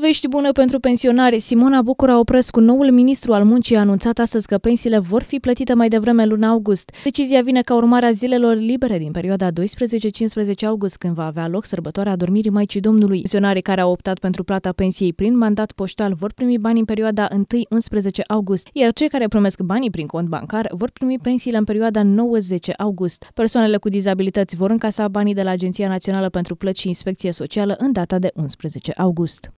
Vești bună pentru pensionari. Simona Bucura Oprescu, noul ministru al muncii, a anunțat astăzi că pensiile vor fi plătite mai devreme luna august. Decizia vine ca urmare a zilelor libere din perioada 12-15 august, când va avea loc sărbătoarea adormirii Maicii Domnului. Pensionarii care au optat pentru plata pensiei prin mandat poștal vor primi bani în perioada 1-11 august, iar cei care primesc banii prin cont bancar vor primi pensiile în perioada 90 august. Persoanele cu dizabilități vor încasa banii de la Agenția Națională pentru Plăci și Inspecție Socială în data de 11 august.